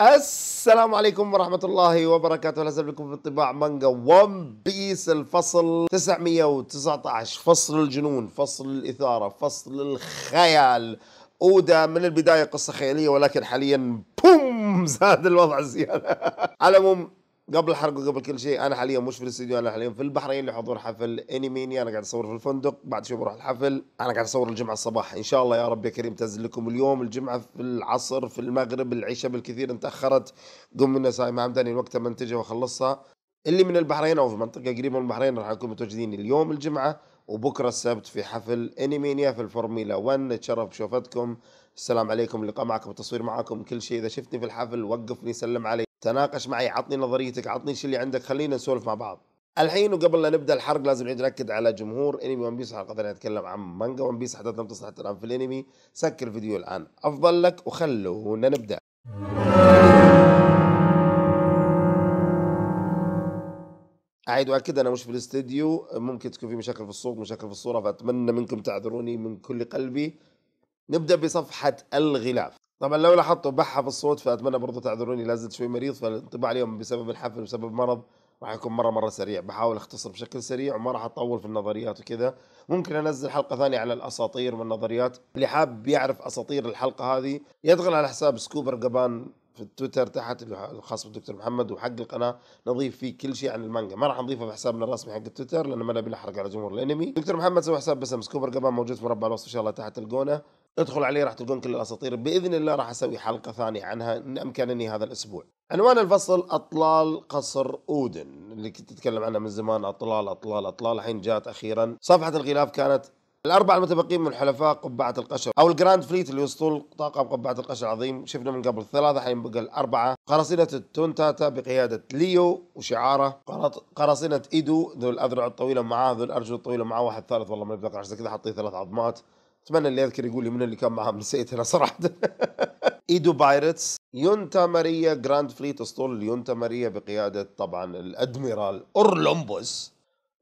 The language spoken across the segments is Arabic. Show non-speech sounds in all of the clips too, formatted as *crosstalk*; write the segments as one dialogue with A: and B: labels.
A: السلام عليكم ورحمة الله وبركاته أهلا بكم في انطباع مانجا ون بيس الفصل 919 فصل الجنون فصل الإثارة فصل الخيال أودا من البداية قصة خيالية ولكن حاليا بوم زاد الوضع زيادة على العموم قبل الحرق وقبل كل شيء انا حاليا مش في الاستديو انا حاليا في البحرين لحضور حفل انيميني انا قاعد اصور في الفندق بعد شوي بروح الحفل انا قاعد اصور الجمعه الصباح ان شاء الله يا رب يا كريم تنزل لكم اليوم الجمعه في العصر في المغرب العشاء بالكثير تاخرت ساي ما عمداني وقتها منتجه واخلصها اللي من البحرين او في منطقه قريبه من البحرين راح نكون متواجدين اليوم الجمعه وبكره السبت في حفل انيمينيا في الفورميلا 1 نتشرف بشوفتكم السلام عليكم اللقاء معكم التصوير معكم كل شيء اذا شفتني في الحفل وقفني سلم علي تناقش معي عطني نظريتك عطني شو اللي عندك خلينا نسولف مع بعض الحين وقبل لا نبدا الحرق لازم نعيد ناكد على جمهور انمي ون بيس حلقتنا نتكلم عن مانجا ون بيس حدثنا تصلح الان في الانمي سكر الفيديو الان افضل لك وخلونا نبدا اعيد واكد انا مش في الاستديو ممكن تكون في مشاكل في الصوت مشاكل في الصوره فاتمنى منكم تعذروني من كل قلبي نبدا بصفحه الغلاف طبعا لو لاحظتوا بحها في الصوت فاتمنى برضو تعذروني لا زلت شوي مريض فالانطباع اليوم بسبب الحفل بسبب مرض راح يكون مره مره سريع بحاول اختصر بشكل سريع وما راح اطول في النظريات وكذا ممكن انزل حلقه ثانيه على الاساطير والنظريات اللي حاب يعرف اساطير الحلقه هذه يدخل على حساب سكوبر جابان في التويتر تحت الخاص بالدكتور محمد وحق القناه نضيف فيه كل شيء عن المانجا ما راح نضيفه في حسابنا الرسمي حق التويتر لانه ما نبي نحرق على جمهور الانمي دكتور محمد سوى حساب بس سكوبر كمان موجود في مربع الوصف ان شاء الله تحت تلقونه ادخل عليه راح تلقون كل الاساطير باذن الله راح اسوي حلقه ثانيه عنها ان امكنني هذا الاسبوع. عنوان الفصل اطلال قصر اودن اللي كنت اتكلم عنها من زمان اطلال اطلال اطلال الحين جات اخيرا. صفحه الغلاف كانت الأربعة المتبقين من حلفاء قبعة القشر أو الجراند فليت اللي يسطول طاقم قبعة القشر العظيم شفنا من قبل ثلاثة حينبقى الأربعة قراصنة التونتاتا بقيادة ليو وشعاره قراصنة إيدو ذو الأذرع الطويلة معاه ذو الأرجل الطويلة معاه واحد ثالث والله ما يتذكر عشان كذا حطيه ثلاث عظمات أتمنى اللي يذكر يقول لي من اللي كان معاه نسيت أنا صراحة *laughs* ايدو بايرتس يونتا ماريا جراند فليت اسطول يونتا ماريا بقياده طبعا الادميرال اورلومبوس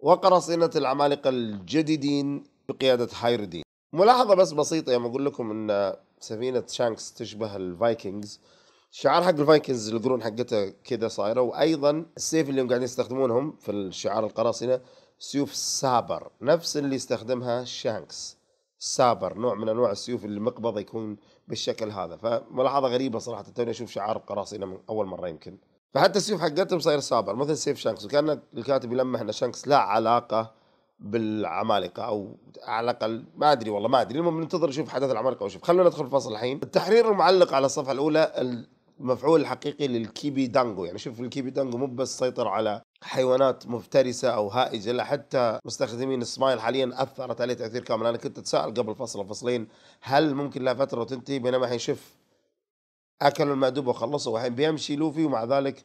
A: وقراصنه العمالقه الجديدين بقيادة حيردين ملاحظة بس بسيطة يوم أقول لكم أن سفينة شانكس تشبه الفايكنجز الشعار حق الفايكنجز القرون حقتها كذا صايرة وأيضا السيف اللي هم قاعدين يستخدمونهم في الشعار القراصنة سيوف سابر نفس اللي يستخدمها شانكس سابر نوع من انواع السيوف اللي مقبضة يكون بالشكل هذا فملاحظه غريبه صراحه توني اشوف شعار قراصنه من اول مره يمكن فحتى السيوف حقتهم صاير سابر مثل سيف شانكس وكان الكاتب يلمح ان شانكس لا علاقه بالعمالقه او على الاقل ما ادري والله ما ادري المهم ننتظر نشوف حدث العمالقه وشوف خلونا ندخل الفصل الحين التحرير المعلق على الصفحه الاولى المفعول الحقيقي للكيبي دانجو يعني شوف الكيبي دانجو مو بس سيطر على حيوانات مفترسة أو هائجة لا حتى مستخدمين السمايل حاليا أثرت عليه تأثير كامل أنا كنت أتساءل قبل فصل فصلين هل ممكن لها فترة وتنتهي بينما الحين شوف أكلوا المأدوب وخلصوا والحين بيمشي لوفي ومع ذلك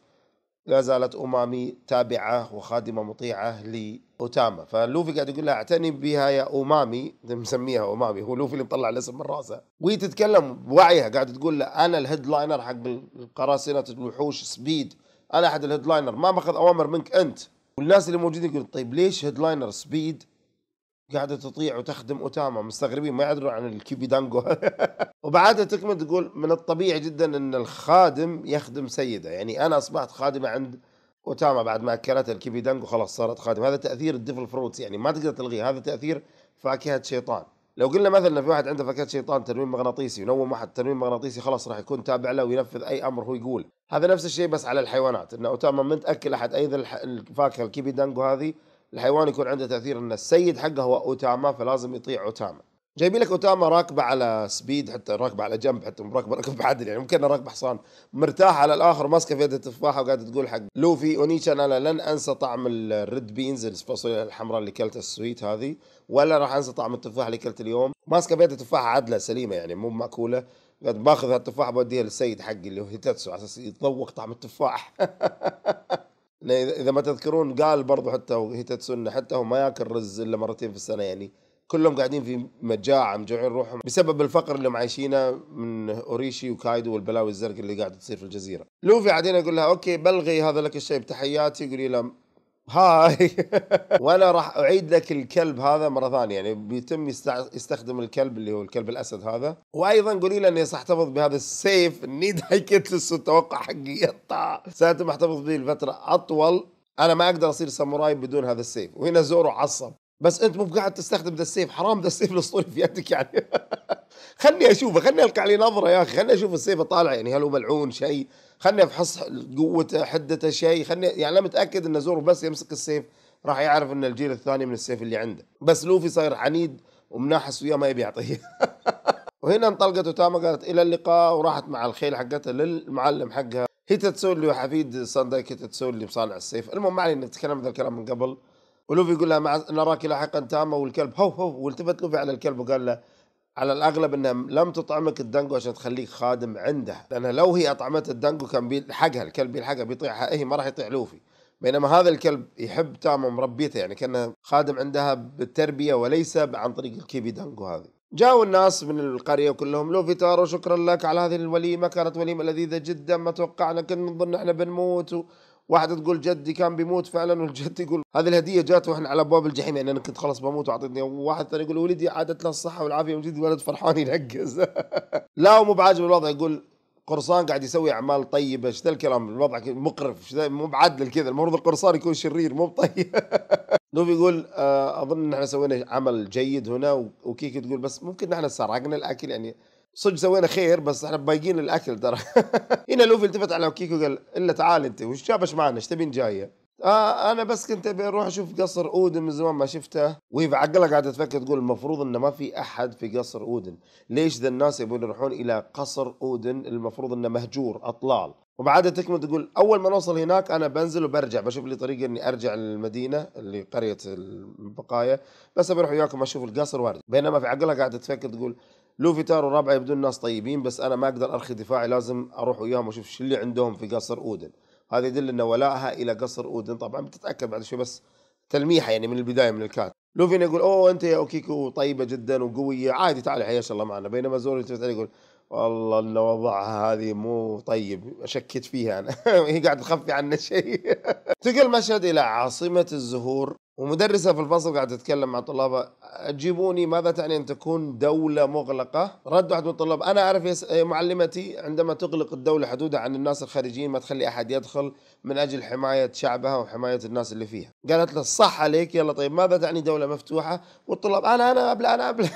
A: لا زالت أمامي تابعة وخادمة مطيعة لأوتاما فلوفي قاعد يقول لها اعتني بها يا أمامي مسميها أمامي هو لوفي اللي مطلع الاسم من راسه وهي تتكلم بوعيها قاعد تقول له أنا الهيد لاينر حق القراصنة الوحوش سبيد أنا أحد الهيد لاينر ما ماخذ أوامر منك أنت والناس اللي موجودين يقول طيب ليش هيد لاينر سبيد قاعده تطيع وتخدم اوتاما مستغربين ما يدرون عن الكيبي دانجو *laughs* وبعدها تكمل تقول من الطبيعي جدا ان الخادم يخدم سيده يعني انا اصبحت خادمه عند اوتاما بعد ما اكلتها دانجو خلاص صارت خادمه هذا تاثير الديفل فروتس يعني ما تقدر تلغيه هذا تاثير فاكهه شيطان لو قلنا مثلا في واحد عنده فاكهه شيطان تنويم مغناطيسي ونوم واحد تنويم مغناطيسي خلاص راح يكون تابع له وينفذ اي امر هو يقول هذا نفس الشيء بس على الحيوانات ان اوتاما من تاكل احد اي الفاكهه الكيبي دانجو هذه الحيوان يكون عنده تاثير ان السيد حقه هو اوتاما فلازم يطيع اوتاما جايبين لك اوتاما راكبه على سبيد حتى راكبه على جنب حتى راكبه ركب عدل يعني ممكن راكبه حصان مرتاحه على الاخر ماسكه في يدها التفاحه وقاعده تقول حق لوفي اونيشا انا لن انسى طعم الريد بينز الفاصوليا الحمراء اللي كلت السويت هذه ولا راح انسى طعم التفاح اللي كلت اليوم ماسكه في يدها التفاحه عدله سليمه يعني مو ماكوله باخذ التفاح بوديها للسيد حقي اللي هو هيتاتسو على اساس يتذوق طعم التفاح *laughs* اذا ما تذكرون قال برضو حتى هيتاتسو انه حتى هو ما ياكل رز الا مرتين في السنه يعني كلهم قاعدين في مجاعه مجوعين روحهم بسبب الفقر اللي عايشينه من اوريشي وكايدو والبلاوي الزرق اللي قاعده تصير في الجزيره. لوفي عادين يقول لها اوكي بلغي هذا لك الشيء بتحياتي يقول لها هاي *laughs* وانا راح اعيد لك الكلب هذا مره ثانيه يعني بيتم يستخدم الكلب اللي هو الكلب الاسد هذا وايضا قولي له اني ساحتفظ بهذا السيف النيد هاي كتلس اتوقع حقي يقطع ساتم احتفظ به لفتره اطول انا ما اقدر اصير ساموراي بدون هذا السيف وهنا زورو عصب بس انت مو قاعد تستخدم ذا السيف حرام ذا السيف الاسطوري في يدك يعني *laughs* خلني اشوفه خلني القى عليه نظره يا اخي خلني اشوف السيف طالع يعني هل هو ملعون شيء خلني افحص قوته حدته شيء خلني يعني انا متاكد ان زورو بس يمسك السيف راح يعرف ان الجيل الثاني من السيف اللي عنده بس لوفي صاير عنيد ومناحس وياه ما يبي يعطيه *laughs* وهنا انطلقت وتاما قالت الى اللقاء وراحت مع الخيل حقتها للمعلم حقها هي تتسول لي حفيد صن دايك تتسول اللي مصانع السيف المهم ما علينا نتكلم هذا الكلام من قبل ولوفي يقول لها مع نراك لاحقا تاما والكلب هو هو والتفت لوفي على الكلب وقال له على الاغلب انها لم تطعمك الدنجو عشان تخليك خادم عندها لانها لو هي اطعمت الدنجو كان بيلحقها الكلب بيلحقها بيطيعها هي إيه ما راح يطيع لوفي بينما هذا الكلب يحب تاما مربيته يعني كانه خادم عندها بالتربيه وليس عن طريق الكيبي دانجو هذه جاءوا الناس من القريه كلهم لوفي تارو شكرا لك على هذه الوليمه كانت وليمه لذيذه جدا ما توقعنا كنا نظن احنا بنموت واحدة تقول جدي كان بيموت فعلا *laughs* والجد يقول هذه الهدية جات واحنا على ابواب الجحيم يعني انا كنت خلاص بموت واعطيتني واحد ثاني يقول ولدي عادت له الصحة والعافية من جد فرحان ينقز *laughs* لا ومو بعاجب الوضع يقول قرصان قاعد يسوي اعمال طيبه ايش ذا الكلام الوضع مقرف مو بعدل كذا المفروض القرصان يكون شرير مو طيب *laughs* نوف يقول آه، اظن ان احنا سوينا عمل جيد هنا وكيكي تقول بس ممكن احنا سرقنا الاكل يعني صدق سوينا خير بس احنا بايقين الاكل ترى *laughs* هنا لوفي التفت على كيكو قال الا تعال انت وش جابش معنا ايش تبين جايه آه انا بس كنت ابي اروح اشوف قصر اودن من زمان ما شفته وهي في عقلها قاعده تفكر تقول المفروض انه ما في احد في قصر اودن ليش ذا الناس يبون يروحون الى قصر اودن المفروض انه مهجور اطلال وبعدها تكمل تقول اول ما نوصل هناك انا بنزل وبرجع بشوف لي طريقه اني ارجع للمدينه اللي قريه البقايا بس بروح وياكم اشوف القصر وارجع بينما في عقلها قاعده تفكر تقول لوفي تار وربعه يبدون ناس طيبين بس انا ما اقدر ارخي دفاعي لازم اروح وياهم واشوف شو اللي عندهم في قصر اودن هذا يدل ان ولائها الى قصر اودن طبعا بتتاكد بعد شوي بس تلميحه يعني من البدايه من الكاتب لوفين يقول اوه انت يا اوكيكو طيبه جدا وقويه عادي تعالي حياش الله معنا بينما زوري يقول والله ان وضعها هذه مو طيب شكيت فيها انا *laughs* هي قاعد تخفي عنا شيء *laughs* تقل مشهد الى عاصمه الزهور ومدرسة في الفصل قاعدة تتكلم مع طلابها جيبوني ماذا تعني أن تكون دولة مغلقة رد واحد من الطلاب أنا أعرف يا معلمتي عندما تغلق الدولة حدودها عن الناس الخارجيين ما تخلي أحد يدخل من أجل حماية شعبها وحماية الناس اللي فيها قالت له صح عليك يلا طيب ماذا تعني دولة مفتوحة والطلاب أنا أنا أبلع أنا أبلع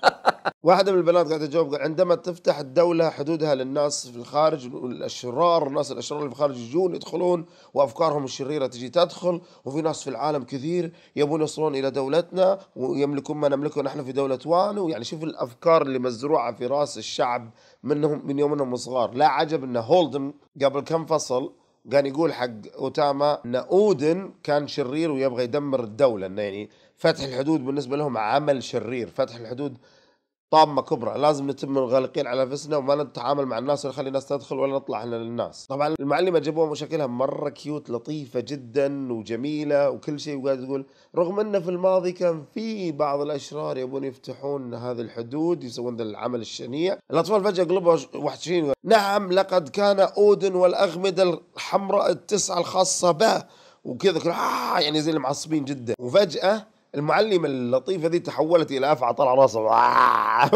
A: *laughs* واحده من البنات قاعده تجاوب عندما تفتح الدوله حدودها للناس في الخارج الاشرار الناس الاشرار اللي في الخارج يجون يدخلون وافكارهم الشريره تجي تدخل وفي ناس في العالم كثير يبون يصلون الى دولتنا ويملكون ما نملكه نحن في دوله وانو يعني شوف الافكار اللي مزروعه في راس الشعب منهم من يوم انهم صغار لا عجب ان هولدم قبل كم فصل كان يقول حق اوتاما ان اودن كان شرير ويبغى يدمر الدوله انه يعني فتح الحدود بالنسبه لهم عمل شرير فتح الحدود طامه كبرى لازم نتم منغلقين على نفسنا وما نتعامل مع الناس ولا نخلي الناس تدخل ولا نطلع احنا للناس طبعا المعلمه جابوها مشاكلها مره كيوت لطيفه جدا وجميله وكل شيء وقاعد تقول رغم انه في الماضي كان في بعض الاشرار يبون يفتحون هذه الحدود يسوون ذا العمل الشنيع الاطفال فجاه قلبوا وحشين نعم لقد كان اودن والاغمده الحمراء التسعه الخاصه به وكذا آه يعني زي المعصبين جدا وفجاه المعلمة اللطيفة ذي تحولت إلى أفعى طلع راسه آه،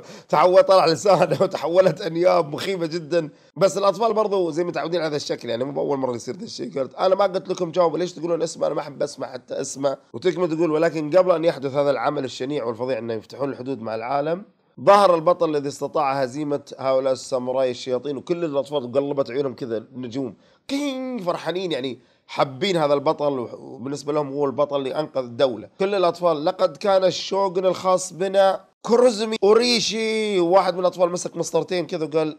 A: *laughs* تحول طلع لسانه *laughs* وتحولت أنياب مخيفة جدا بس الأطفال برضو زي متعودين على هذا الشكل يعني مو بأول مرة يصير ذا الشيء قلت أنا ما قلت لكم جواب ليش تقولون اسمه أنا ما أحب أسمع حتى اسمه وتكمل تقول ولكن قبل أن يحدث هذا العمل الشنيع والفظيع أنه يفتحون الحدود مع العالم ظهر البطل الذي استطاع هزيمة هؤلاء الساموراي الشياطين وكل الأطفال قلبت عيونهم كذا نجوم كينج فرحانين يعني حابين هذا البطل وبالنسبه لهم هو البطل اللي انقذ الدوله كل الاطفال لقد كان الشوغن الخاص بنا كرزمي اوريشي واحد من الاطفال مسك مسطرتين كذا وقال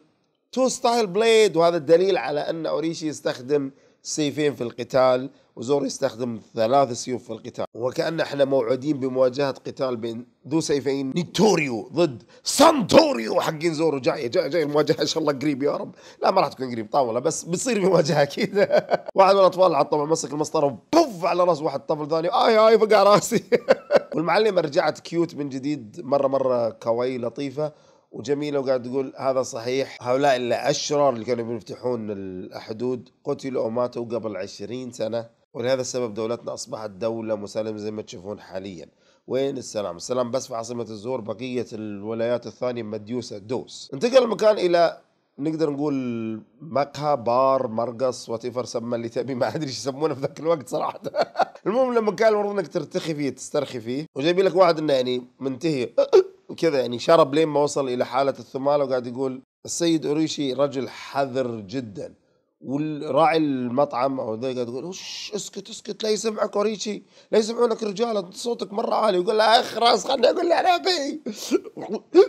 A: تو ستايل بليد وهذا الدليل على ان اوريشي يستخدم سيفين في القتال وزور يستخدم ثلاث سيوف في القتال وكأن احنا موعودين بمواجهة قتال بين ذو سيفين نيتوريو ضد سانتوريو حقين زورو جاية جاي جاي المواجهة ان شاء الله قريب يا رب لا ما راح تكون قريب طاولة بس بتصير مواجهة اكيد *laughs* واحد من الاطفال عطوا مسك المسطرة وبوف على راس واحد طفل ثاني اي اي فقع راسي *laughs* والمعلمة رجعت كيوت من جديد مرة مرة كواي لطيفة وجميلة وقاعد تقول هذا صحيح هؤلاء الأشرار اللي كانوا بيفتحون الحدود قتلوا وماتوا قبل عشرين سنة ولهذا السبب دولتنا أصبحت دولة مسالمة زي ما تشوفون حاليا وين السلام السلام بس في عاصمة الزور بقية الولايات الثانية مديوسة دوس انتقل المكان إلى نقدر نقول مقهى بار مرقص واتيفر سمى اللي تبي ما ادري ايش يسمونه في ذاك الوقت صراحه *laughs* المهم لما كان المفروض انك ترتخي فيه تسترخي فيه وجايبين لك واحد انه يعني منتهي *laughs* كذا يعني شرب لين ما وصل الى حاله الثماله وقاعد يقول السيد اوريشي رجل حذر جدا والراعي المطعم او ذا قاعد يقول اسكت اسكت لا يسمعك وريشي لا يسمعونك رجال صوتك مره عالي يقول لا راس خلني اقول له اخي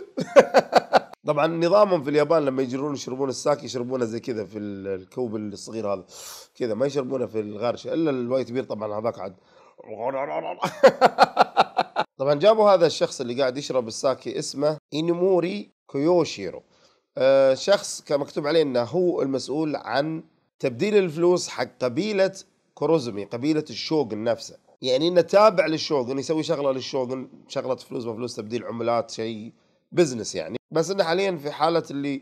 A: *laughs* طبعا نظامهم في اليابان لما يجرون يشربون الساكي يشربونه زي كذا في الكوب الصغير هذا كذا ما يشربونه في الغارش الا الوايت بير طبعا هذاك عاد *laughs* طبعا جابوا هذا الشخص اللي قاعد يشرب الساكي اسمه انموري كيوشيرو آه، شخص كان مكتوب عليه انه هو المسؤول عن تبديل الفلوس حق قبيله كوروزمي قبيله الشوغن نفسه يعني انه تابع للشوغن يسوي شغله للشوغن شغله فلوس ما فلوس تبديل عملات شيء بزنس يعني بس انه حاليا في حاله اللي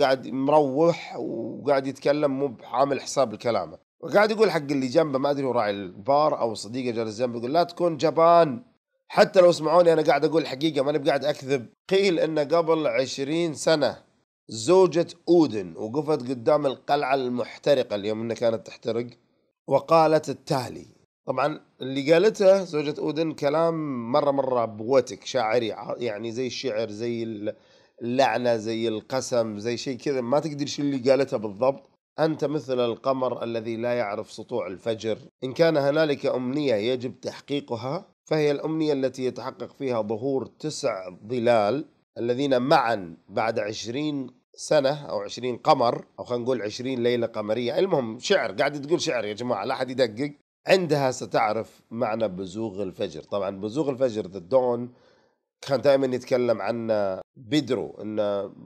A: قاعد مروح وقاعد يتكلم مو بعامل حساب لكلامه وقاعد يقول حق اللي جنبه ما ادري هو راعي البار او صديقه جالس جنبه يقول لا تكون جبان حتى لو سمعوني انا قاعد اقول الحقيقه ماني بقاعد اكذب قيل انه قبل عشرين سنه زوجة أودن وقفت قدام القلعة المحترقة اليوم أنها كانت تحترق وقالت التالي طبعا اللي قالته زوجة أودن كلام مرة مرة بوتك شاعري يعني زي الشعر زي اللعنة زي القسم زي شيء كذا ما تقدر شو اللي قالته بالضبط أنت مثل القمر الذي لا يعرف سطوع الفجر إن كان هنالك أمنية يجب تحقيقها فهي الأمنية التي يتحقق فيها ظهور تسع ظلال الذين معا بعد عشرين سنة أو عشرين قمر أو خلينا نقول عشرين ليلة قمرية المهم شعر قاعد تقول شعر يا جماعة لا أحد يدقق عندها ستعرف معنى بزوغ الفجر طبعا بزوغ الفجر ذا دون كان دائما يتكلم عن بدرو ان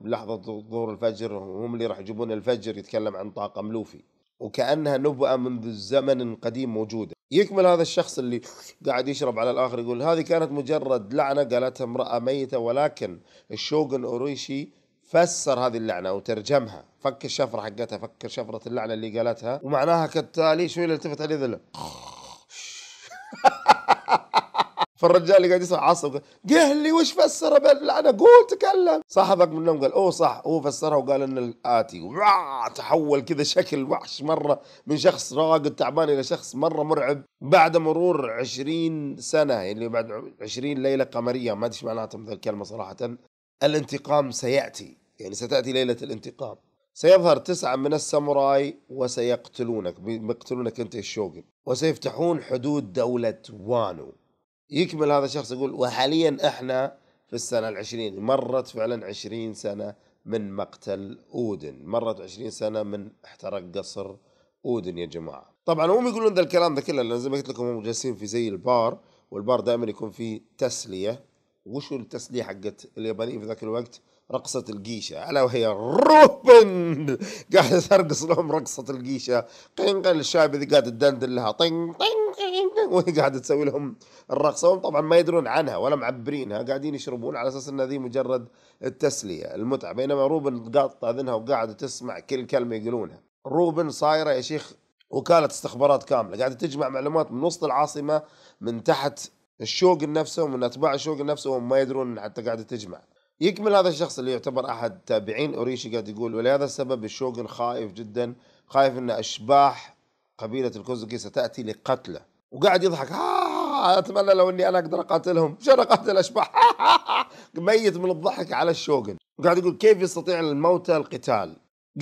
A: لحظه ظهور الفجر هم اللي راح يجيبون الفجر يتكلم عن طاقم لوفي وكانها نبوءه منذ زمن قديم موجوده يكمل هذا الشخص اللي قاعد يشرب على الاخر يقول هذه كانت مجرد لعنه قالتها امراه ميته ولكن الشوغن اوريشي فسر هذه اللعنه وترجمها فك الشفره حقتها فك شفره اللعنه اللي قالتها ومعناها كالتالي شوي التفت عليه ذله *laughs* فالرجال اللي قاعد يسمع عصب قال لي وش فسر باللعنه قول تكلم صاحبك من النوم قال اوه صح هو فسرها وقال ان الاتي تحول كذا شكل وحش مره من شخص راقد تعبان الى شخص مره مرعب بعد مرور 20 سنه يعني بعد 20 ليله قمريه ما ادري ايش معناتهم ذا الكلمه صراحه الانتقام سيأتي يعني ستأتي ليلة الانتقام سيظهر تسعة من الساموراي وسيقتلونك بيقتلونك أنت الشوغن وسيفتحون حدود دولة وانو يكمل هذا الشخص يقول وحاليا احنا في السنة العشرين مرت فعلا عشرين سنة من مقتل أودن مرت عشرين سنة من احترق قصر أودن يا جماعة طبعا هم يقولون ذا الكلام ذا كله لأن زي ما قلت لكم هم جالسين في زي البار والبار دائما يكون فيه تسلية وشو التسلية حقت اليابانيين في ذاك الوقت رقصة الجيشة ألا وهي روبن *laughs* قاعدة ترقص لهم رقصة الجيشة قين الشعب اللي قاعد تدندن لها طين طين طين وهي قاعدة تسوي لهم الرقصة وهم طبعا ما يدرون عنها ولا معبرينها قاعدين يشربون على أساس أن هذه مجرد التسلية المتعة بينما روبن قاطة أذنها وقاعدة تسمع كل كلمة يقولونها روبن صايرة يا شيخ وكالة استخبارات كاملة قاعدة تجمع معلومات من وسط العاصمة من تحت الشوق نفسه ومن اتباع الشوق نفسه وهم ما يدرون حتى قاعده تجمع يكمل هذا الشخص اللي يعتبر احد تابعين اوريشي قاعد يقول ولهذا السبب الشوغن خايف جدا خايف ان اشباح قبيله الكوزوكي ستاتي لقتله وقاعد يضحك آه، اتمنى لو اني انا اقدر اقاتلهم شلون اقاتل اشباح *laughs* ميت من الضحك على الشوغن وقاعد يقول كيف يستطيع الموتى القتال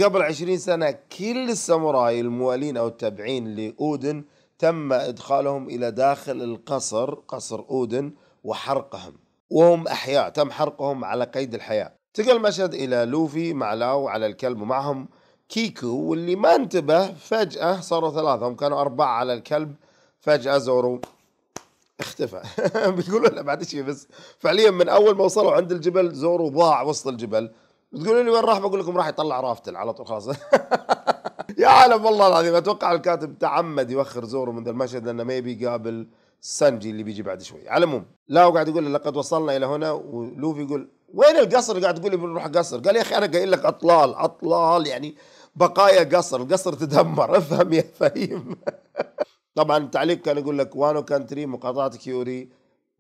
A: قبل عشرين سنة كل الساموراي الموالين أو التابعين لأودن تم إدخالهم إلى داخل القصر قصر أودن وحرقهم وهم أحياء تم حرقهم على قيد الحياة تقى المشهد إلى لوفي مع لاو على الكلب ومعهم كيكو واللي ما انتبه فجأة صاروا ثلاثة هم كانوا أربعة على الكلب فجأة زورو اختفى *laughs* بتقولوا لا بعد شيء بس فعليا من أول ما وصلوا عند الجبل زورو ضاع وسط الجبل بتقولوا لي وين راح بقول لكم راح يطلع رافتل على طول خلاص *laughs* يا عالم والله العظيم اتوقع الكاتب تعمد يوخر زوره من ذا المشهد لانه ما يبي يقابل سانجي اللي بيجي بعد شوي على العموم لا وقاعد يقول لقد وصلنا الى هنا ولوفي يقول وين القصر قاعد تقول لي بنروح قصر قال يا اخي انا قايل لك اطلال اطلال يعني بقايا قصر القصر تدمر *laughs* افهم يا فهيم *laughs* طبعا التعليق كان يقول لك وانو كانتري مقاطعة كيوري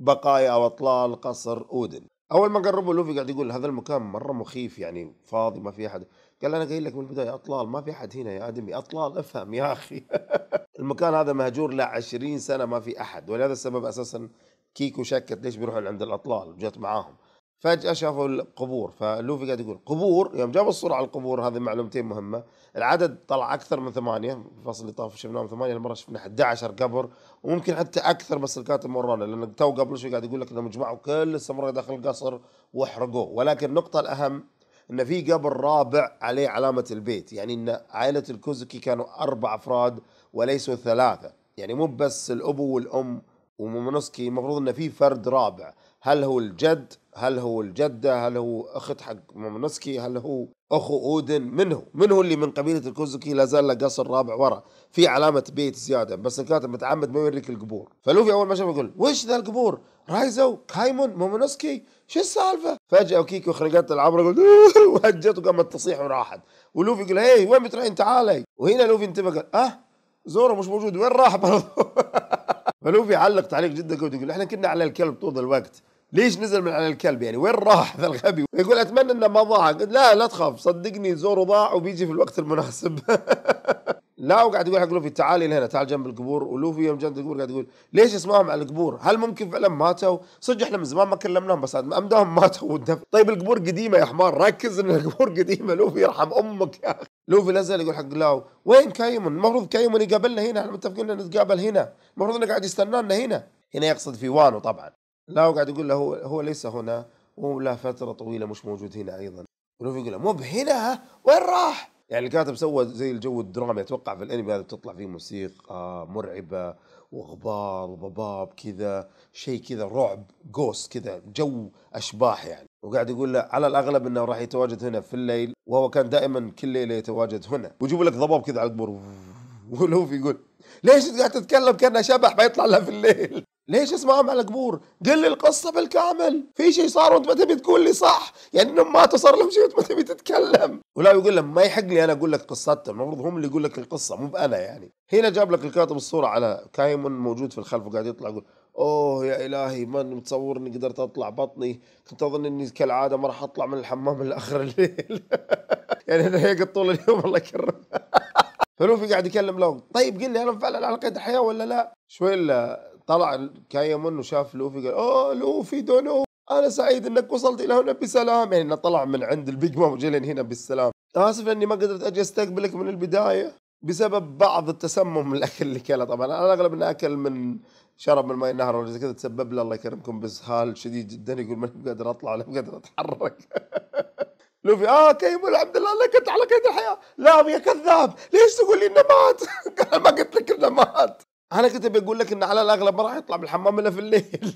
A: بقايا او اطلال قصر اودن اول ما قربوا لوفي قاعد يقول هذا المكان مره مخيف يعني فاضي ما في احد قال انا قايل لك من البدايه اطلال ما في احد هنا يا ادمي اطلال افهم يا اخي *laughs* المكان هذا مهجور ل 20 سنه ما في احد ولهذا السبب اساسا كيكو شكت ليش بيروحون عند الاطلال وجت معاهم فجاه شافوا القبور فلوفي قاعد يقول قبور يوم جابوا الصوره على القبور هذه معلومتين مهمه العدد طلع اكثر من ثمانيه الفصل اللي طاف شفناهم ثمانيه المره شفنا 11 قبر وممكن حتى اكثر بس الكاتب ورانا لان تو قبل شوي قاعد يقول لك انهم جمعوا كل السمراء داخل القصر واحرقوه ولكن النقطه الاهم ان في قبر رابع عليه علامه البيت يعني ان عائله الكوزكي كانوا اربع افراد وليسوا ثلاثه يعني مو بس الابو والام ومومونسكي المفروض ان في فرد رابع هل هو الجد هل هو الجده هل هو اخت حق مومونسكي هل هو اخو اودن منه منه اللي من قبيله الكوزكي لا زال له قصر رابع ورا في علامه بيت زياده بس الكاتب متعمد ما يوريك القبور فلوفي اول ما شاف يقول وش ذا القبور رايزو كايمون مومونسكي شو السالفه؟ فجاه وكيكو خرجت العبره *laughs* وهجته قامت تصيح وراحت ولوفي قال هي وين بتروحين تعالي وهنا لوفي انتبه قال اه زورو مش موجود وين راح برضه *laughs* فلوفي علق تعليق جدا قوي يقول احنا كنا على الكلب طول الوقت ليش نزل من على الكلب يعني وين راح ذا الغبي *laughs* يقول اتمنى انه ما ضاع قلت لا لا تخاف صدقني زورو ضاع وبيجي في الوقت المناسب لا وقاعد يقول حق لوفي تعالي لهنا تعال جنب القبور ولوفي يوم جنب القبور قاعد يقول ليش اسمهم على القبور؟ هل ممكن فعلا ماتوا؟ صدق احنا من زمان ما كلمناهم بس امداهم ماتوا والدفن طيب القبور قديمه يا حمار ركز ان القبور قديمه لوفي يرحم امك يا اخي لوفي نزل يقول حق لاو وين كايمون؟ المفروض كايمون يقابلنا هنا احنا متفقين نتقابل هنا المفروض انه قاعد يستنانا هنا هنا يقصد في وانو طبعا لاو قاعد يقول له هو, هو ليس هنا وله فتره طويله مش موجود هنا ايضا ولوفي يقول له مو بهنا وين راح؟ يعني الكاتب سوى زي الجو الدرامي اتوقع في الانمي هذا بتطلع فيه موسيقى مرعبه وغبار وضباب كذا شيء كذا رعب جوست كذا جو اشباح يعني وقاعد يقول له على الاغلب انه راح يتواجد هنا في الليل وهو كان دائما كل ليله يتواجد هنا ويجيب لك ضباب كذا على القبور *laughs* ولوفي يقول ليش قاعد تتكلم كانه شبح ما يطلع لها في الليل ليش اسمعهم على القبور قل لي القصه بالكامل في شيء صار وانت ما تبي تقول لي صح يعني انهم ماتوا صار لهم شيء وانت ما تبي تتكلم ولا يقول لهم ما يحق لي انا اقول لك قصتهم المفروض هم اللي يقول لك القصه مو بانا يعني هنا جاب لك الكاتب الصوره على كايمون موجود في الخلف وقاعد يطلع يقول اوه يا الهي ما متصور اني قدرت اطلع بطني كنت اظن اني كالعاده ما راح اطلع من الحمام الا اخر الليل *laughs* يعني انا هيك طول اليوم الله يكرمك. *laughs* فلوفي قاعد يكلم لهم طيب قل لي انا فعلا على قيد الحياه ولا لا شوي الا طلع كايمون وشاف لوفي قال اوه لوفي دونو انا سعيد انك وصلت الى هنا بسلام يعني انه طلع من عند البيج مام وجا هنا بالسلام اسف اني ما قدرت اجي استقبلك من البدايه بسبب بعض التسمم من *laughs* الاكل اللي كله طبعا انا اغلب انه اكل من شرب من ماء النهر ولا زي كذا تسبب له الله يكرمكم بسهال شديد جدا يقول ما بقدر اطلع ولا بقدر اتحرك *laughs* لوفي اه كيف الحمد لله لك انت على قيد الحياه لا يا كذاب ليش تقول لي انه مات؟ *laughs* قال ما قلت لك انه مات انا كنت بقول لك ان على الاغلب ما راح يطلع من الحمام الا في الليل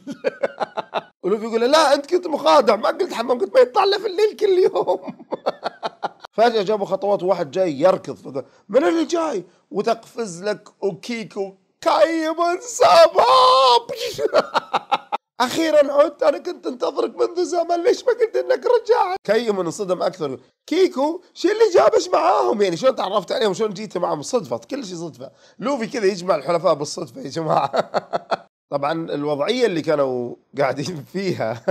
A: *laughs* ولوفي يقول لا انت كنت مخادع ما قلت حمام قلت ما يطلع الا في الليل كل يوم *laughs* فجاه جابوا خطوات واحد جاي يركض فقال من اللي جاي وتقفز لك وكيكو كايبن سباب *laughs* اخيرا عدت انا كنت انتظرك منذ زمن ليش ما قلت انك رجعت كيم انصدم اكثر كيكو شو اللي جابش معاهم يعني شلون تعرفت عليهم شلون جيت معاهم صدفه كل شيء صدفه لوفي كذا يجمع الحلفاء بالصدفه يا جماعه *laughs* طبعا الوضعيه اللي كانوا قاعدين *laughs* فيها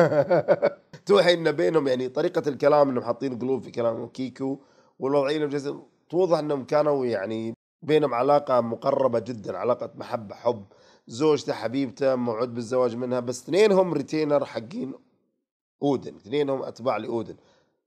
A: توحي ان بينهم يعني طريقه الكلام انهم حاطين قلوب في كلام كيكو والوضعيه اللي توضح انهم كانوا يعني بينهم علاقه مقربه جدا علاقه محبه حب زوجته حبيبته موعود بالزواج منها بس اثنينهم ريتينر حقين اودن اثنينهم اتباع لاودن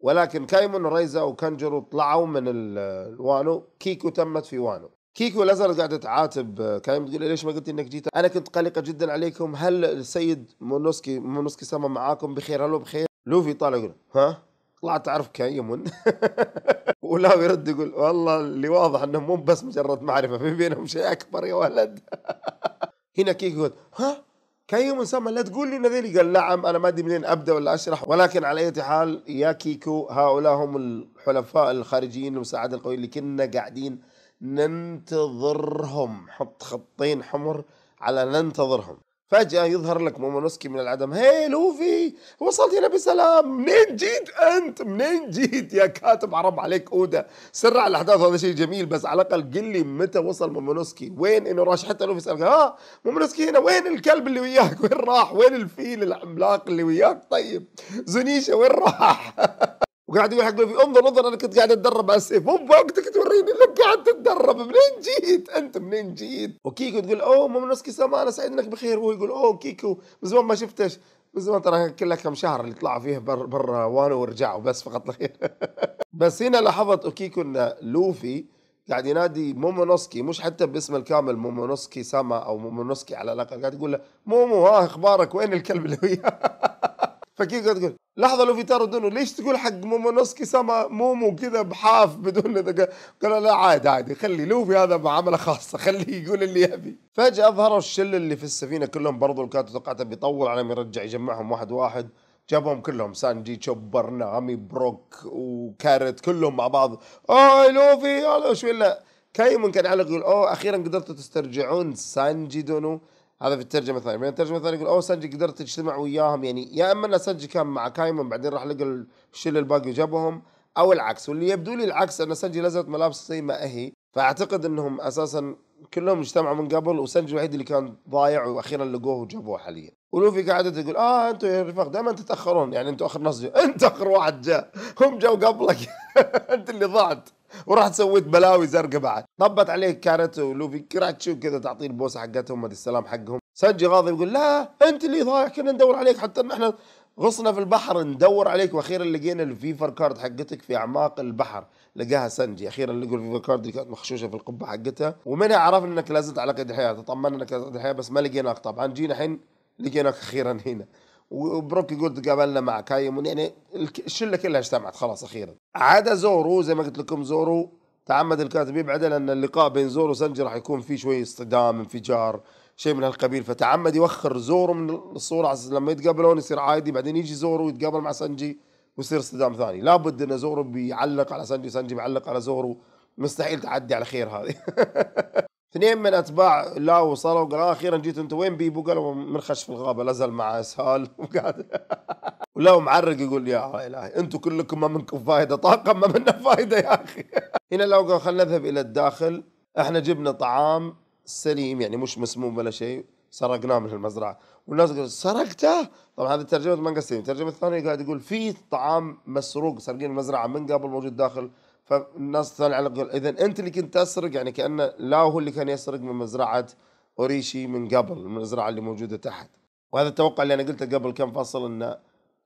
A: ولكن كايمون ريزا وكانجرو طلعوا من الوانو كيكو تمت في وانو كيكو لازالت قاعده تعاتب كايمون تقول ليش ما قلت انك جيت انا كنت قلقه جدا عليكم هل السيد مونوسكي مونوسكي سما معاكم بخير هل هو بخير لوفي طالع يقول ها طلعت تعرف كايمون *laughs* ولاو يرد يقول والله اللي واضح انه مو بس مجرد معرفه في بينهم شيء اكبر يا ولد *laughs* هنا كيك يقول ها كايو يوم سما لا تقول لنا ذيلي قال نعم انا ما ادري منين ابدا ولا اشرح ولكن على اي حال يا كيكو هؤلاء هم الحلفاء الخارجيين المساعدة القوية اللي كنا قاعدين ننتظرهم حط خطين حمر على ننتظرهم فجأة يظهر لك مومونوسكي من العدم هاي لوفي وصلت هنا بسلام منين جيت أنت منين جيت يا كاتب عرب عليك أودا سرع الأحداث هذا شيء جميل بس على الأقل قل لي متى وصل مومونوسكي وين إنه راش حتى لوفي سألك ها آه، مومونوسكي هنا وين الكلب اللي وياك وين راح وين الفيل العملاق اللي وياك طيب زنيشة وين راح *laughs* وقاعد يقول حق لوفي انظر انظر انا كنت قاعد اتدرب على السيف مو بوقتك توريني انك قاعد تتدرب منين جيت انت منين جيت وكيكو تقول اوه مومونوسكي سما انا سعيد انك بخير وهو يقول اوه كيكو من زمان ما شفتش من زمان ترى كلها كم شهر اللي طلعوا فيه برا بر وانو ورجعوا بس فقط الخير *laughs* بس هنا لاحظت اوكيكو ان لوفي قاعد ينادي مومونوسكي مش حتى باسم الكامل مومونوسكي سما او مومونوسكي على الاقل قاعد يقول له مومو ها اخبارك وين الكلب اللي وياه *laughs* قاعد تقول لحظه لو تارو دونو ليش تقول حق مومونوسكي سما مومو كذا بحاف بدون قال لا عادي عادي خلي لوفي هذا معامله خاصه خليه يقول اللي يبي فجاه اظهروا الشله اللي في السفينه كلهم برضو اللي كانت توقعت بيطول على ما يرجع يجمعهم واحد واحد جابهم كلهم سانجي تشوبر نامي بروك وكارت كلهم مع بعض اوه لوفي شو الا كايمون كان علق يقول اوه اخيرا قدرتوا تسترجعون سانجي دونو هذا في الترجمه الثانيه بين الترجمه الثانيه يقول او سانجي قدرت تجتمع وياهم يعني يا اما ان سانجي كان مع كايمون بعدين راح لقى الشل الباقي وجابهم او العكس واللي يبدو لي العكس ان سانجي لزمت ملابسه زي ما هي فاعتقد انهم اساسا كلهم اجتمعوا من قبل وسنج الوحيد اللي كان ضايع واخيرا لقوه وجابوه حاليا ولوفي قاعدة تقول اه انتم يا رفاق دائما تتاخرون يعني انتم اخر ناس *laughs* انت اخر واحد جاء هم جو قبلك *laughs* انت اللي ضعت ورحت سويت بلاوي زرقاء بعد طبت عليه كارت ولوفي كراتشو كذا تعطيه البوسه حقتهم مدري السلام حقهم سنجي غاضب يقول لا انت اللي ضايع كنا ندور عليك حتى ان احنا غصنا في البحر ندور عليك واخيرا لقينا الفيفر كارد حقتك في اعماق البحر لقاها سنجي اخيرا لقوا الفيفر كارد اللي كانت مخشوشه في القبه حقتها ومنها عرفنا انك لازلت على قيد الحياه تطمنا انك على قيد الحياه بس ما لقيناك طبعا جينا الحين لقيناك اخيرا هنا وبروك جولد تقابلنا مع كايمون يعني الشله كلها اجتمعت خلاص اخيرا عدا زورو زي ما قلت لكم زورو تعمد الكاتب يبعده لان اللقاء بين زورو وسنجي راح يكون فيه شويه اصطدام انفجار شيء من هالقبيل فتعمد يوخر زورو من الصوره لما يتقابلون يصير عادي بعدين يجي زورو ويتقابل مع سنجي ويصير اصطدام ثاني لابد ان زورو بيعلق على سنجي سنجي بيعلق على زورو مستحيل تعدي على خير هذه *laughs* اثنين من اتباع لا وصلوا قالوا آه، اخيرا جيت انت وين بيبو قالوا منخش في الغابه لازل مع اسهال *laughs* وقاعد *laughs* ولا معرق يقول يا الهي انتم كلكم ما منكم فائده طاقه ما منا فائده يا اخي *laughs* هنا لو قالوا خلينا نذهب الى الداخل احنا جبنا طعام سليم يعني مش مسموم ولا شيء سرقناه من المزرعه والناس قالوا سرقته طبعا هذه ترجمه ما سليم الترجمه الثانيه قاعد يقول في طعام مسروق سارقين المزرعه من قبل موجود داخل فالناس ثانية على قول اذا انت اللي كنت تسرق يعني كانه لا هو اللي كان يسرق من مزرعه اوريشي من قبل من المزرعه اللي موجوده تحت وهذا التوقع اللي انا قلته قبل كم فصل ان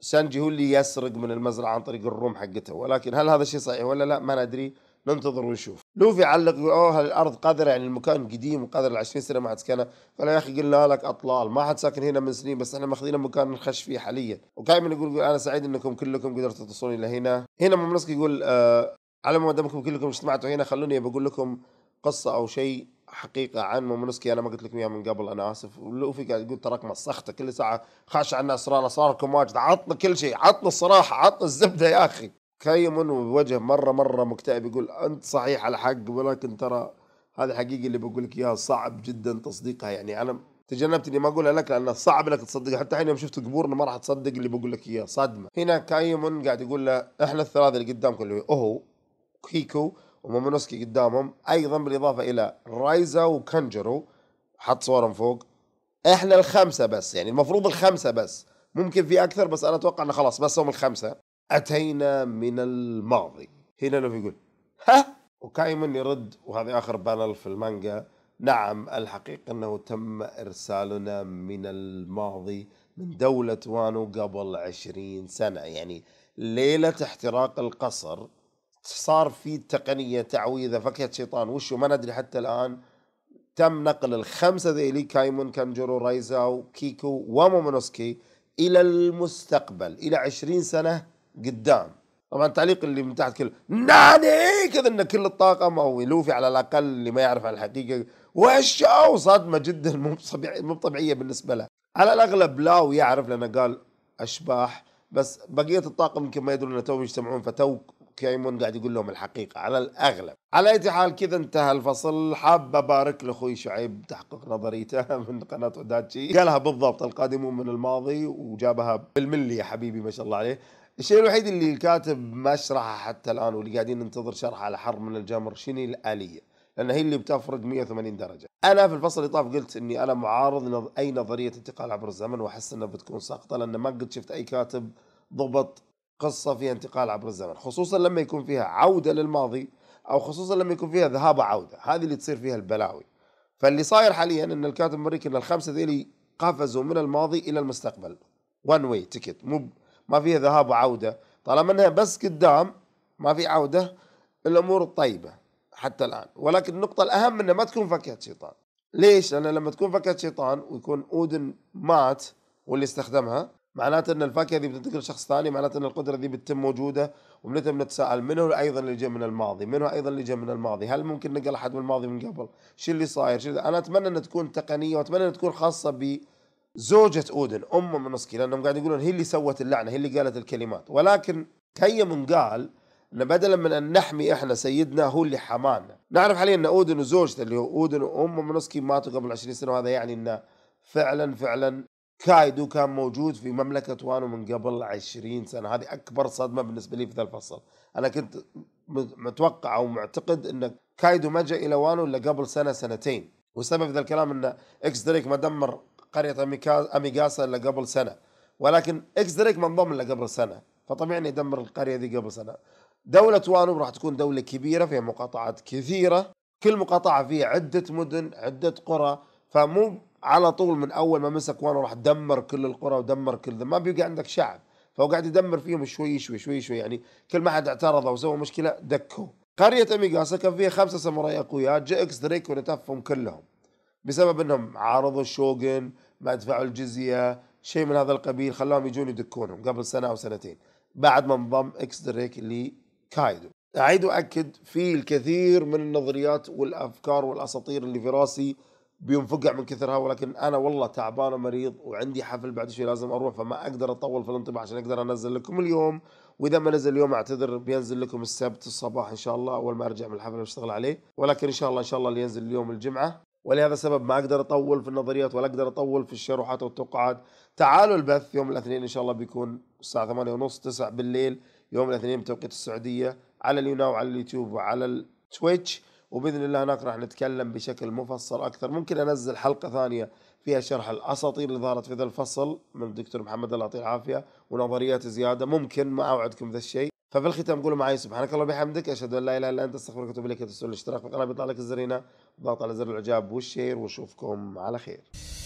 A: سانجي هو اللي يسرق من المزرعه عن طريق الروم حقته ولكن هل هذا الشيء صحيح ولا لا ما ندري ننتظر ونشوف لوفي علق يقول اوه الارض قذره يعني المكان قديم وقذر 20 سنه ما حد سكنه قال يا اخي قلنا لك اطلال ما حد ساكن هنا من سنين بس احنا ماخذين مكان نخش فيه حاليا وكايمن يقول انا سعيد انكم كلكم قدرتوا تصلون الى هنا هنا ممنسك يقول آه، على ما دامكم كلكم اجتمعتوا هنا خلوني بقول لكم قصه او شيء حقيقه عن مومونوسكي انا ما قلت لكم اياها من قبل انا اسف ولوفي قاعد يقول تراك مسخته كل ساعه خاش عنا اسرار اسراركم واجد عطنا كل شيء عطنا الصراحه عطنا الزبده يا اخي كايمون بوجه مره مره مكتئب يقول انت صحيح على حق ولكن ترى هذه حقيقه اللي بقول لك اياها صعب جدا تصديقها يعني انا تجنبت اني ما اقولها لك لانه صعب انك تصدقها حتى الحين يوم شفت قبورنا ما راح تصدق اللي بقول لك اياه صدمه هنا كايمون قاعد يقول له احنا الثلاثه اللي قدامكم اللي هو كيكو ومومونوسكي قدامهم ايضا بالاضافه الى رايزا وكانجرو حط صورهم فوق احنا الخمسه بس يعني المفروض الخمسه بس ممكن في اكثر بس انا اتوقع انه خلاص بس هم الخمسه اتينا من الماضي هنا لو يقول ها وكايمن يرد وهذا اخر بانل في المانجا نعم الحقيقه انه تم ارسالنا من الماضي من دولة وانو قبل عشرين سنة يعني ليلة احتراق القصر صار في تقنيه تعويذه فكيه شيطان وشو ما ندري حتى الان تم نقل الخمسه ذيلي كايمون كانجورو رايزاو كيكو ومومونوسكي الى المستقبل الى 20 سنه قدام طبعا التعليق اللي من تحت كله ناني كذا ان كل الطاقم او لوفي على الاقل اللي ما يعرف عن الحقيقه وش او صدمه جدا مو مو طبيعيه بالنسبه له على الاغلب لاو يعرف لانه قال اشباح بس بقيه الطاقم يمكن ما يدرون انه تو يجتمعون فتو كيمون قاعد يقول لهم الحقيقه على الاغلب على اي حال كذا انتهى الفصل حاب ابارك لاخوي شعيب تحقق نظريته *laughs* من قناه وداتشي قالها بالضبط القادمون من الماضي وجابها بالملي يا حبيبي ما شاء الله عليه الشيء الوحيد اللي الكاتب ما شرحه حتى الان واللي قاعدين ننتظر شرحه على حر من الجمر شنو الاليه لان هي اللي بتفرق 180 درجه انا في الفصل اللي طاف قلت اني انا معارض اي نظريه انتقال عبر الزمن واحس انها بتكون ساقطه لان ما قد شفت اي كاتب ضبط قصة فيها انتقال عبر الزمن خصوصا لما يكون فيها عودة للماضي أو خصوصا لما يكون فيها ذهاب عودة هذه اللي تصير فيها البلاوي فاللي صاير حاليا أن الكاتب مريك أن الخمسة ذيلي قفزوا من الماضي إلى المستقبل وان واي تيكت مو ما فيها ذهاب وعودة طالما أنها بس قدام ما في عودة الأمور الطيبة حتى الآن ولكن النقطة الأهم أنه ما تكون فكهة شيطان ليش؟ لأن لما تكون فكهة شيطان ويكون أودن مات واللي استخدمها معناته ان الفاكهه دي بتنتقل لشخص ثاني معناته ان القدره دي بتتم موجوده وبنتم نتساءل منه ايضا اللي جاء من الماضي منه ايضا اللي جاء من الماضي هل ممكن نقل احد من الماضي من قبل شو اللي صاير شو انا اتمنى ان تكون تقنيه واتمنى ان تكون خاصه بزوجة اودن ام منسكي لانهم قاعد يقولون هي اللي سوت اللعنه هي اللي قالت الكلمات ولكن كيم قال ان بدلا من ان نحمي احنا سيدنا هو اللي حمانا نعرف حاليا ان اودن وزوجته اللي هو اودن وام منسكي ماتوا قبل 20 سنه وهذا يعني انه فعلا فعلا كايدو كان موجود في مملكة وانو من قبل عشرين سنة هذه أكبر صدمة بالنسبة لي في ذا الفصل أنا كنت متوقع أو معتقد أن كايدو ما جاء إلى وانو إلا قبل سنة سنتين والسبب ذا الكلام أن إكس دريك ما دمر قرية أميغاسا إلا قبل سنة ولكن إكس دريك ما انضم إلا قبل سنة فطبيعي أن يدمر القرية ذي قبل سنة دولة وانو راح تكون دولة كبيرة فيها مقاطعات كثيرة كل مقاطعة فيها عدة مدن عدة قرى فمو على طول من اول ما مسك وانا راح دمر كل القرى ودمر كل ما بيبقى عندك شعب فهو قاعد يدمر فيهم شوي شوي شوي شوي يعني كل ما حد اعترض او سوى مشكله دكوا قريه اميغاسا كان فيها خمسه ساموراي اقوياء جاء اكس دريك ونتفهم كلهم بسبب انهم عارضوا الشوغن ما دفعوا الجزيه شيء من هذا القبيل خلاهم يجون يدكونهم قبل سنه او سنتين بعد ما انضم اكس دريك لكايدو اعيد واكد في الكثير من النظريات والافكار والاساطير اللي في راسي بينفقع من كثرها ولكن انا والله تعبان ومريض وعندي حفل بعد شوي لازم اروح فما اقدر اطول في الانطباع عشان اقدر انزل لكم اليوم واذا ما نزل اليوم اعتذر بينزل لكم السبت الصباح ان شاء الله اول ما ارجع من الحفل بشتغل عليه ولكن ان شاء الله ان شاء الله اللي ينزل اليوم الجمعه ولهذا السبب ما اقدر اطول في النظريات ولا اقدر اطول في الشروحات والتوقعات تعالوا البث يوم الاثنين ان شاء الله بيكون الساعه 8 ونص 9 بالليل يوم الاثنين بتوقيت السعوديه على اليونا وعلى اليوتيوب وعلى التويتش وباذن الله هناك راح نتكلم بشكل مفصل اكثر ممكن انزل حلقه ثانيه فيها شرح الاساطير اللي ظهرت في ذا الفصل من الدكتور محمد الله يعطيه العافيه ونظريات زياده ممكن ما اوعدكم ذا الشيء ففي الختام قولوا معي سبحانك اللهم وبحمدك اشهد ان لا اله الا انت استغفرك واتوب اليك تسال الاشتراك في القناه بيطلع لك الزرينه ضغط على زر الاعجاب والشير واشوفكم على خير